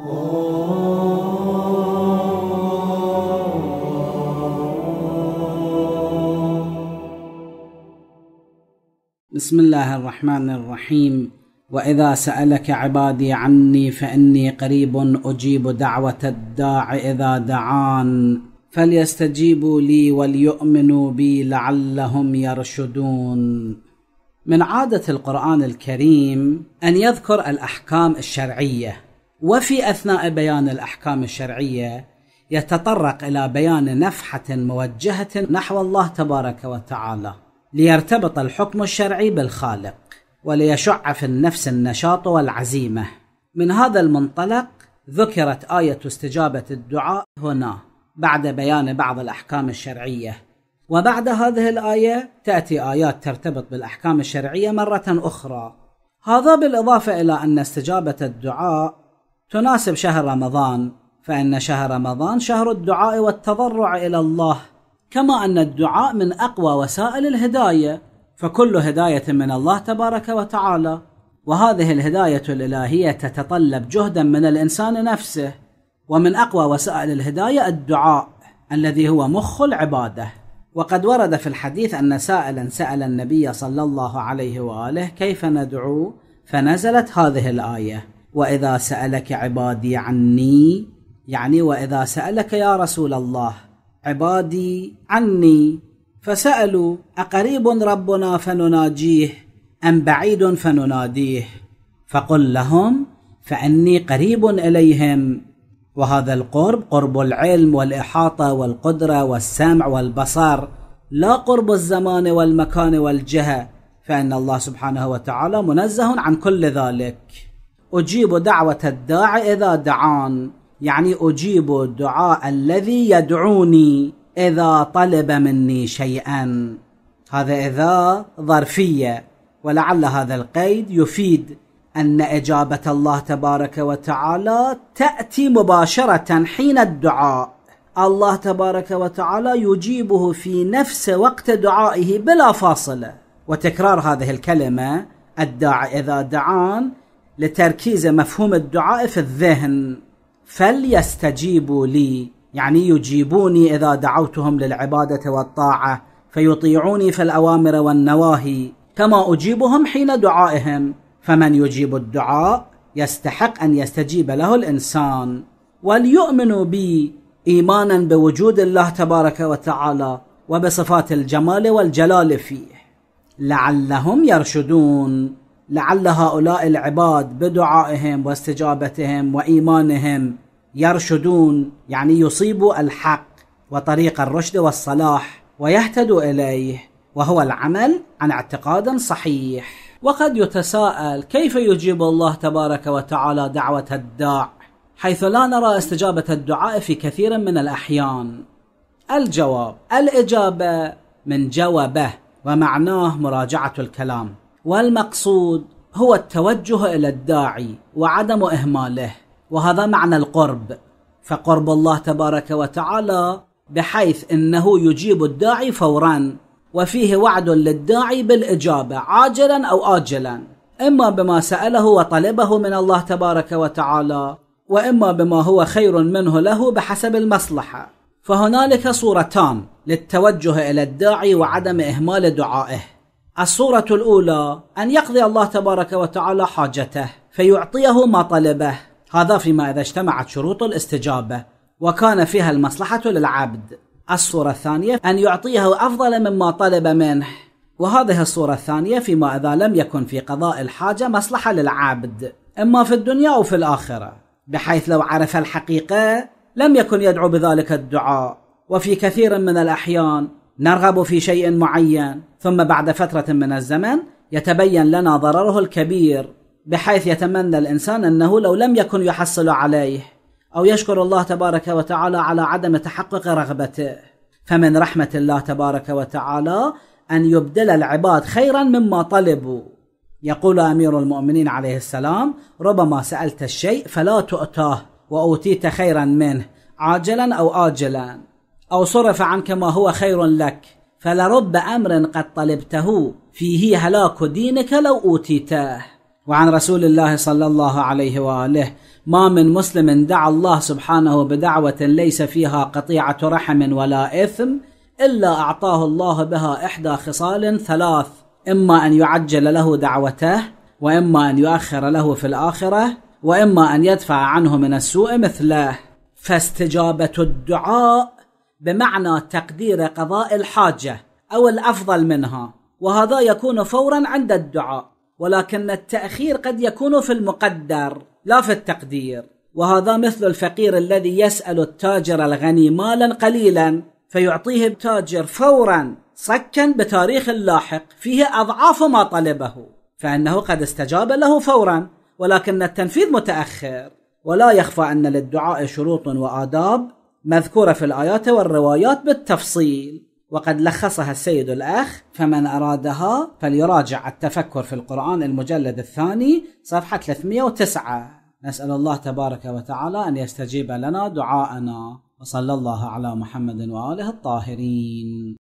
بسم الله الرحمن الرحيم واذا سالك عبادي عني فاني قريب اجيب دعوه الداع اذا دعان فليستجيبوا لي وليؤمنوا بي لعلهم يرشدون من عاده القران الكريم ان يذكر الاحكام الشرعيه وفي اثناء بيان الاحكام الشرعيه يتطرق الى بيان نفحه موجهه نحو الله تبارك وتعالى ليرتبط الحكم الشرعي بالخالق وليشع في النفس النشاط والعزيمه من هذا المنطلق ذكرت ايه استجابه الدعاء هنا بعد بيان بعض الاحكام الشرعيه وبعد هذه الايه تاتي ايات ترتبط بالاحكام الشرعيه مره اخرى هذا بالاضافه الى ان استجابه الدعاء تناسب شهر رمضان فإن شهر رمضان شهر الدعاء والتضرع إلى الله كما أن الدعاء من أقوى وسائل الهداية فكل هداية من الله تبارك وتعالى وهذه الهداية الإلهية تتطلب جهدا من الإنسان نفسه ومن أقوى وسائل الهداية الدعاء الذي هو مخ العبادة وقد ورد في الحديث أن سائلا سأل النبي صلى الله عليه وآله كيف ندعو فنزلت هذه الآية واذا سالك عبادي عني يعني واذا سالك يا رسول الله عبادي عني فسالوا اقريب ربنا فنناجيه ام بعيد فنناديه فقل لهم فاني قريب اليهم وهذا القرب قرب العلم والاحاطه والقدره والسمع والبصر لا قرب الزمان والمكان والجهه فان الله سبحانه وتعالى منزه عن كل ذلك أجيب دعوة الداعي إذا دعان يعني أجيب دعاء الذي يدعوني إذا طلب مني شيئا هذا إذا ظرفية ولعل هذا القيد يفيد أن إجابة الله تبارك وتعالى تأتي مباشرة حين الدعاء الله تبارك وتعالى يجيبه في نفس وقت دعائه بلا فاصلة وتكرار هذه الكلمة الداعي إذا دعان لتركيز مفهوم الدعاء في الذهن فليستجيبوا لي يعني يجيبوني اذا دعوتهم للعباده والطاعه فيطيعوني في الاوامر والنواهي كما اجيبهم حين دعائهم فمن يجيب الدعاء يستحق ان يستجيب له الانسان وليؤمنوا بي ايمانا بوجود الله تبارك وتعالى وبصفات الجمال والجلال فيه لعلهم يرشدون لعل هؤلاء العباد بدعائهم واستجابتهم وايمانهم يرشدون يعني يصيبوا الحق وطريق الرشد والصلاح ويهتدوا اليه وهو العمل عن اعتقاد صحيح وقد يتساءل كيف يجيب الله تبارك وتعالى دعوه الداع حيث لا نرى استجابه الدعاء في كثير من الاحيان الجواب الاجابه من جوابه ومعناه مراجعه الكلام والمقصود هو التوجه الى الداعي وعدم اهماله وهذا معنى القرب فقرب الله تبارك وتعالى بحيث انه يجيب الداعي فورا وفيه وعد للداعي بالاجابه عاجلا او اجلا اما بما ساله وطلبه من الله تبارك وتعالى واما بما هو خير منه له بحسب المصلحه فهنالك صورتان للتوجه الى الداعي وعدم اهمال دعائه الصورة الأولى أن يقضي الله تبارك وتعالى حاجته فيعطيه ما طلبه هذا فيما إذا اجتمعت شروط الاستجابة وكان فيها المصلحة للعبد الصورة الثانية أن يعطيه أفضل مما طلب منه وهذه الصورة الثانية فيما إذا لم يكن في قضاء الحاجة مصلحة للعبد إما في الدنيا أو في الآخرة بحيث لو عرف الحقيقة لم يكن يدعو بذلك الدعاء وفي كثير من الأحيان نرغب في شيء معين ثم بعد فترة من الزمن يتبين لنا ضرره الكبير بحيث يتمنى الإنسان أنه لو لم يكن يحصل عليه أو يشكر الله تبارك وتعالى على عدم تحقق رغبته فمن رحمة الله تبارك وتعالى أن يبدل العباد خيرا مما طلبوا يقول أمير المؤمنين عليه السلام ربما سألت الشيء فلا تؤتاه وأوتيت خيرا منه عاجلا أو آجلا أو صرف عنك ما هو خير لك فلرب أمر قد طلبته فيه هلاك دينك لو أوتيته وعن رسول الله صلى الله عليه وآله ما من مسلم دعا الله سبحانه بدعوة ليس فيها قطيعة رحم ولا إثم إلا أعطاه الله بها إحدى خصال ثلاث إما أن يعجل له دعوته وإما أن يؤخر له في الآخرة وإما أن يدفع عنه من السوء مثله فاستجابة الدعاء بمعنى تقدير قضاء الحاجة أو الأفضل منها وهذا يكون فورا عند الدعاء ولكن التأخير قد يكون في المقدر لا في التقدير وهذا مثل الفقير الذي يسأل التاجر الغني مالا قليلا فيعطيه التاجر فورا صكا بتاريخ لاحق فيه أضعاف ما طلبه فإنه قد استجاب له فورا ولكن التنفيذ متأخر ولا يخفى أن للدعاء شروط وآداب مذكورة في الآيات والروايات بالتفصيل وقد لخصها السيد الأخ فمن أرادها فليراجع التفكر في القرآن المجلد الثاني صفحة 309 نسأل الله تبارك وتعالى أن يستجيب لنا دعاءنا وصلى الله على محمد وآله الطاهرين